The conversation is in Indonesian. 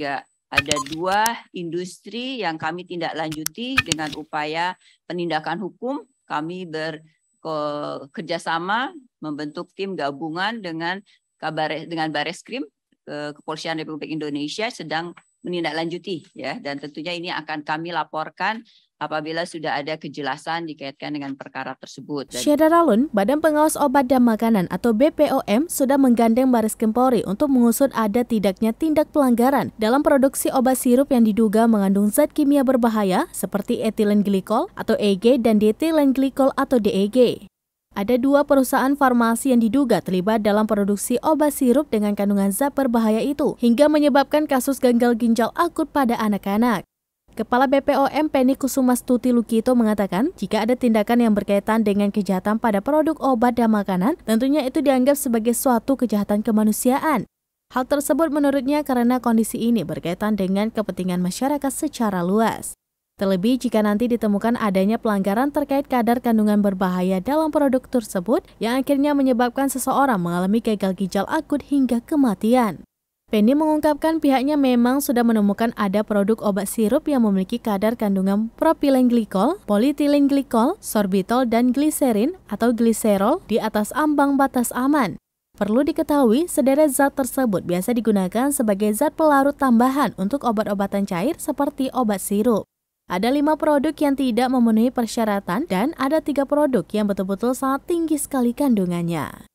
sehingga ada dua industri yang kami tindak lanjuti dengan upaya penindakan hukum. Kami bekerjasama membentuk tim gabungan dengan kabar dengan Bareskrim eh, Kepolisian Republik Indonesia sedang menindaklanjuti ya dan tentunya ini akan kami laporkan apabila sudah ada kejelasan dikaitkan dengan perkara tersebut. Syedara Badan Pengawas Obat dan Makanan atau BPOM sudah menggandeng Baris Kempori untuk mengusut ada tidaknya tindak pelanggaran dalam produksi obat sirup yang diduga mengandung zat kimia berbahaya seperti etilen glikol atau EG dan detilen glikol atau DEG. Ada dua perusahaan farmasi yang diduga terlibat dalam produksi obat sirup dengan kandungan zat berbahaya itu hingga menyebabkan kasus gagal ginjal akut pada anak-anak. Kepala BPOM Penny Kusuma Stuti Lukito mengatakan, jika ada tindakan yang berkaitan dengan kejahatan pada produk obat dan makanan, tentunya itu dianggap sebagai suatu kejahatan kemanusiaan. Hal tersebut menurutnya karena kondisi ini berkaitan dengan kepentingan masyarakat secara luas. Terlebih jika nanti ditemukan adanya pelanggaran terkait kadar kandungan berbahaya dalam produk tersebut yang akhirnya menyebabkan seseorang mengalami gagal ginjal akut hingga kematian. Penny mengungkapkan pihaknya memang sudah menemukan ada produk obat sirup yang memiliki kadar kandungan propilen glikol, polietilen glikol, sorbitol, dan gliserin atau gliserol di atas ambang batas aman. Perlu diketahui, sederet zat tersebut biasa digunakan sebagai zat pelarut tambahan untuk obat-obatan cair seperti obat sirup. Ada lima produk yang tidak memenuhi persyaratan dan ada tiga produk yang betul-betul sangat tinggi sekali kandungannya.